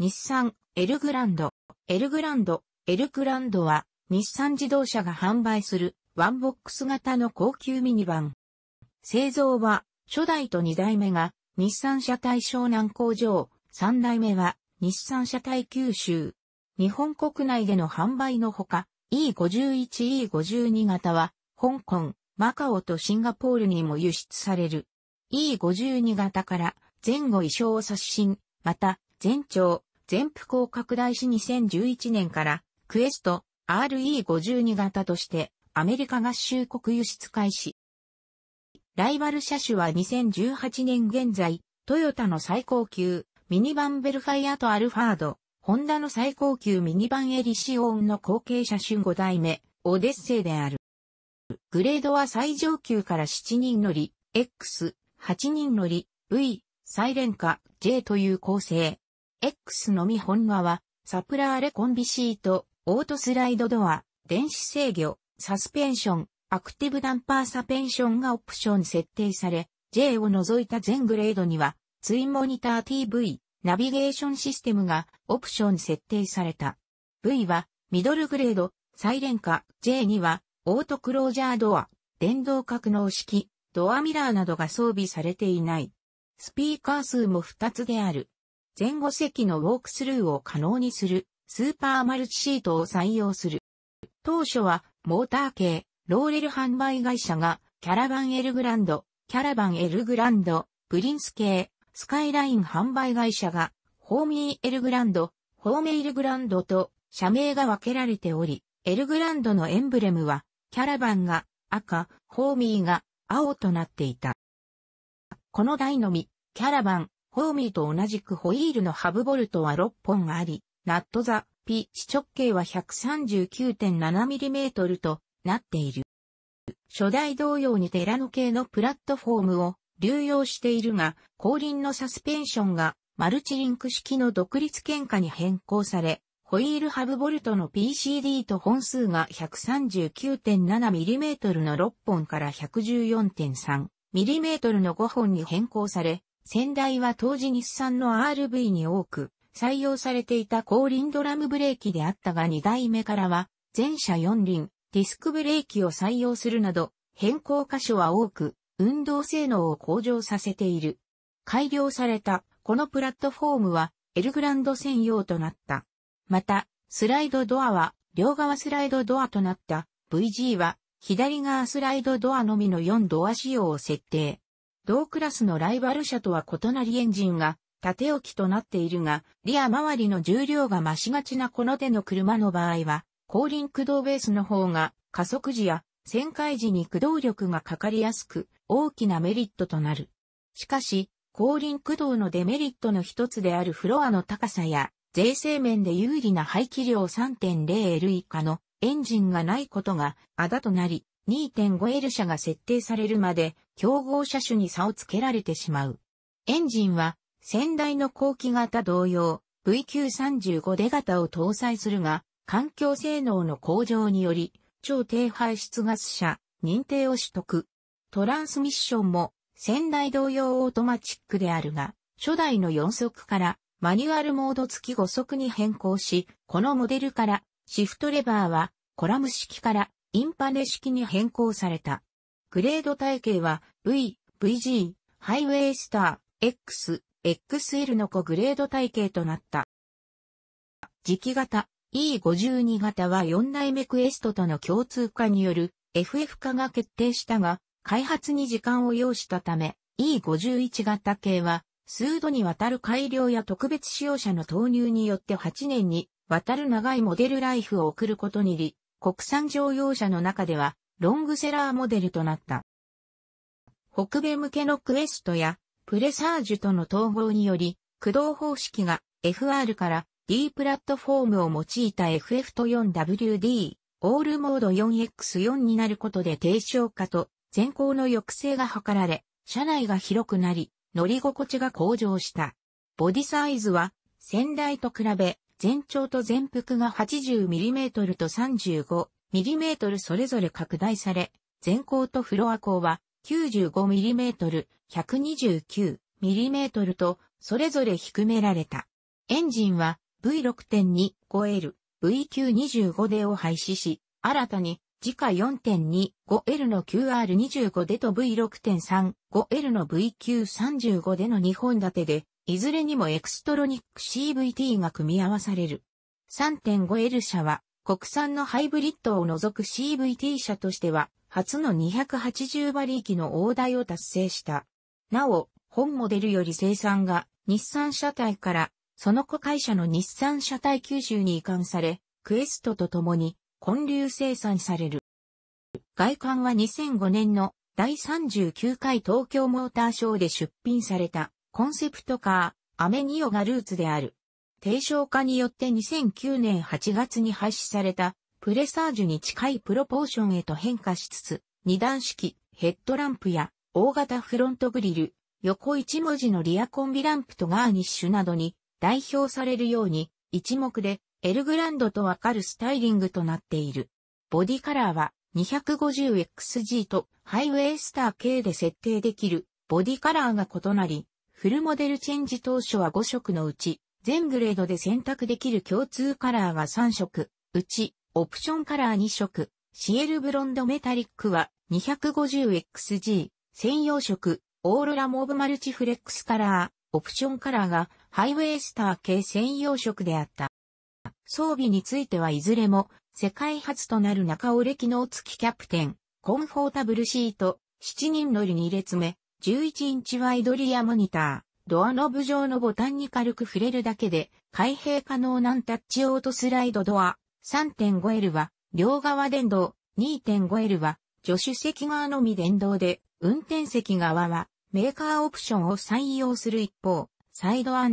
日産、エルグランド、エルグランド、エルグランドは、日産自動車が販売する、ワンボックス型の高級ミニバン。製造は、初代と2代目が、日産車体湘南工場、3代目は、日産車体九州。日本国内での販売のほか、E51、E52 型は、香港、マカオとシンガポールにも輸出される。E52 型から前後衣装を刷新、また、全長全幅を拡大し2011年からクエスト RE52 型としてアメリカ合衆国輸出開始。ライバル車種は2018年現在、トヨタの最高級ミニバンベルファイアとアルファード、ホンダの最高級ミニバンエリシオンの後継車種5代目、オデッセイである。グレードは最上級から7人乗り、X、8人乗り、V、サイレンカ、J という構成。X のみ本話は、サプラーレコンビシート、オートスライドドア、電子制御、サスペンション、アクティブダンパーサペンションがオプション設定され、J を除いた全グレードには、ツインモニター TV、ナビゲーションシステムがオプション設定された。V は、ミドルグレード、サイレン化、J には、オートクロージャードア、電動格納式、ドアミラーなどが装備されていない。スピーカー数も2つである。前後席のウォークスルーを可能にするスーパーマルチシートを採用する。当初はモーター系ローレル販売会社がキャラバンエルグランド、キャラバンエルグランド、プリンス系スカイライン販売会社がホーミーエルグランド、ホーメイルグランドと社名が分けられており、エルグランドのエンブレムはキャラバンが赤、ホーミーが青となっていた。この台のみ、キャラバン、ホーミーと同じくホイールのハブボルトは6本あり、ナットザ、ピッチ直径は 139.7mm となっている。初代同様にテラノ系のプラットフォームを流用しているが、後輪のサスペンションがマルチリンク式の独立喧嘩に変更され、ホイールハブボルトの PCD と本数が 139.7mm の6本から 114.3mm の5本に変更され、先代は当時日産の RV に多く採用されていた後輪ドラムブレーキであったが2代目からは全車4輪ディスクブレーキを採用するなど変更箇所は多く運動性能を向上させている。改良されたこのプラットフォームはエルグランド専用となった。またスライドドアは両側スライドドアとなった VG は左側スライドドアのみの4ドア仕様を設定。同クラスのライバル車とは異なりエンジンが縦置きとなっているが、リア周りの重量が増しがちなこの手の車の場合は、後輪駆動ベースの方が加速時や旋回時に駆動力がかかりやすく大きなメリットとなる。しかし、後輪駆動のデメリットの一つであるフロアの高さや税制面で有利な排気量 3.0L 以下のエンジンがないことがあだとなり、2.5L 車が設定されるまで競合車種に差をつけられてしまう。エンジンは先代の後期型同様 VQ35 出型を搭載するが環境性能の向上により超低排出ガス車認定を取得。トランスミッションも先代同様オートマチックであるが初代の4速からマニュアルモード付き5速に変更し、このモデルからシフトレバーはコラム式からインパネ式に変更された。グレード体系は V、VG、ハイウェイスター、X、XL の子グレード体系となった。時期型 E52 型は4代目クエストとの共通化による FF 化が決定したが、開発に時間を要したため E51 型系は数度にわたる改良や特別使用者の投入によって8年にわたる長いモデルライフを送ることに国産乗用車の中ではロングセラーモデルとなった。北米向けのクエストやプレサージュとの統合により駆動方式が FR から D プラットフォームを用いた FF と 4WD オールモード 4X4 になることで低消化と前行の抑制が図られ、車内が広くなり、乗り心地が向上した。ボディサイズは先代と比べ全長と全幅が 80mm と 35mm それぞれ拡大され、前高とフロア高は 95mm、129mm とそれぞれ低められた。エンジンは V6.2-5L、v 9 2 5でを廃止し、新たに時価 4.25L の QR25 でと V6.35L の V935 での2本立てでいずれにもエクストロニック CVT が組み合わされる。3.5L 車は国産のハイブリッドを除く CVT 車としては初の280馬力の大台を達成した。なお、本モデルより生産が日産車体からその子会社の日産車体九州に移管され、クエストと共に混流生産される。外観は2005年の第39回東京モーターショーで出品されたコンセプトカー、アメニオがルーツである。低唱化によって2009年8月に廃止された、プレサージュに近いプロポーションへと変化しつつ、二段式、ヘッドランプや、大型フロントグリル、横一文字のリアコンビランプとガーニッシュなどに代表されるように、一目でエルグランドとわかるスタイリングとなっている。ボディカラーは 250XG とハイウェイスター系で設定できるボディカラーが異なり、フルモデルチェンジ当初は5色のうち、全グレードで選択できる共通カラーが3色、うち、オプションカラー2色、シエルブロンドメタリックは 250XG、専用色、オーロラモーブマルチフレックスカラー、オプションカラーがハイウェイスター系専用色であった。装備についてはいずれも世界初となる中折れ機能付きキャプテン、コンフォータブルシート、7人乗り2列目、11インチワイドリアモニター、ドアノブ上のボタンに軽く触れるだけで、開閉可能なタッチオートスライドドア、3.5L は、両側電動、2.5L は、助手席側のみ電動で、運転席側は、メーカーオプションを採用する一方、サイドカ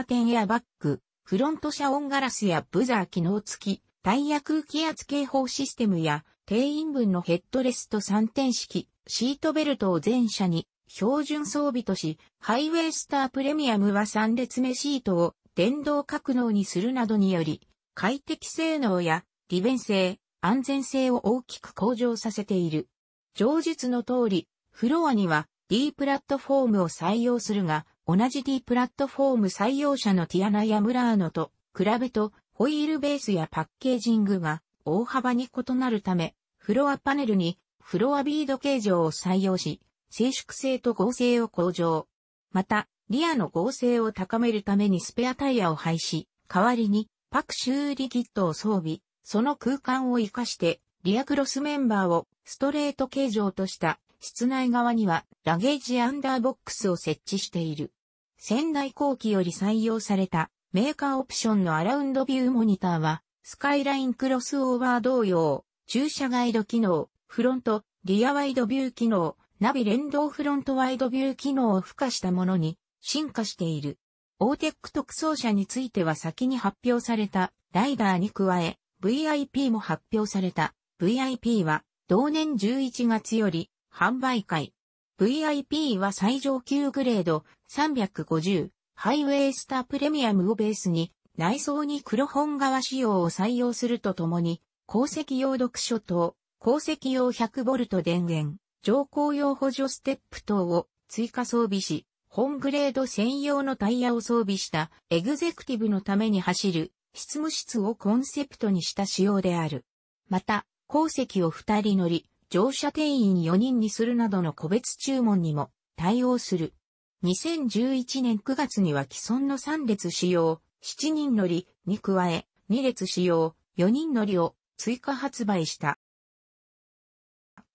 ーテンエアバッグ、フロント遮音ガラスやブザー機能付き、タイヤ空気圧警報システムや、定員分のヘッドレスト3点式、シートベルトを全車に標準装備とし、ハイウェイスタープレミアムは3列目シートを電動格納にするなどにより、快適性能や利便性、安全性を大きく向上させている。上述の通り、フロアには D プラットフォームを採用するが、同じ D プラットフォーム採用者のティアナやムラーノと比べとホイールベースやパッケージングが大幅に異なるため、フロアパネルにフロアビード形状を採用し、静粛性と合成を向上。また、リアの合成を高めるためにスペアタイヤを廃止、代わりにパク修理キットを装備、その空間を活かして、リアクロスメンバーをストレート形状とした室内側にはラゲージアンダーボックスを設置している。仙台後期より採用されたメーカーオプションのアラウンドビューモニターはスカイラインクロスオーバー同様、駐車ガイド機能、フロント、リアワイドビュー機能、ナビ連動フロントワイドビュー機能を付加したものに進化している。オーテック特装車については先に発表されたライダーに加え VIP も発表された。VIP は同年11月より販売会。VIP は最上級グレード350ハイウェイスタープレミアムをベースに内装に黒本革仕様を採用するとともに鉱石用読書と鉱石用 100V 電源乗降用補助ステップ等を追加装備し、本グレード専用のタイヤを装備したエグゼクティブのために走る執務室をコンセプトにした仕様である。また、鉱石を2人乗り、乗車定員4人にするなどの個別注文にも対応する。2011年9月には既存の3列使用、7人乗りに加え、2列使用、4人乗りを追加発売した。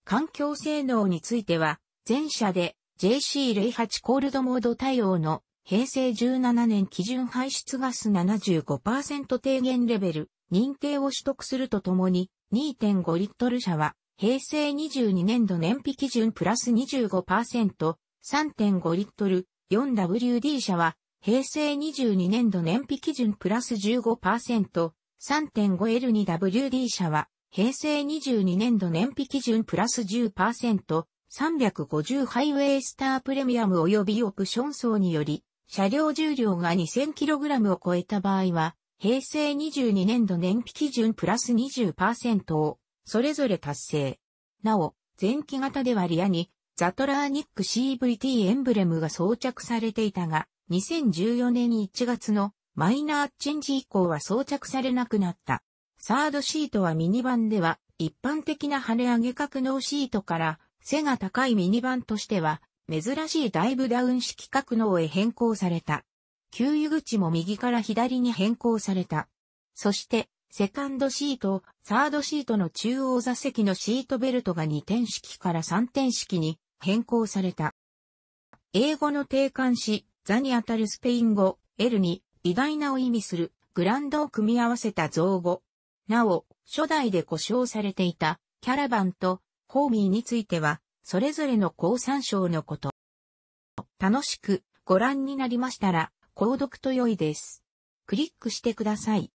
環境性能については、前者で JC08 コールドモード対応の平成17年基準排出ガス75%低減レベル認定を取得するとともに2.5リットル車は平成22年度燃費基準プラス 25%3.5 リットル 4WD 車は平成22年度燃費基準プラス 15%3.5L2WD 車は平成22年度燃費基準プラス10%、350ハイウェイスタープレミアム及びオプション層により、車両重量が 2000kg を超えた場合は、平成22年度燃費基準プラス20%を、それぞれ達成。なお、前期型ではリアに、ザトラーニック CVT エンブレムが装着されていたが、2014年1月のマイナーチェンジ以降は装着されなくなった。サードシートはミニバンでは、一般的な跳ね上げ格納シートから、背が高いミニバンとしては、珍しいダイブダウン式格納へ変更された。給油口も右から左に変更された。そして、セカンドシート、サードシートの中央座席のシートベルトが2点式から3点式に変更された。英語の定冠し、座にあたるスペイン語、L に偉大なを意味するグランドを組み合わせた造語、なお、初代で故障されていたキャラバンとホーミーについては、それぞれの高参照のこと。楽しくご覧になりましたら、購読と良いです。クリックしてください。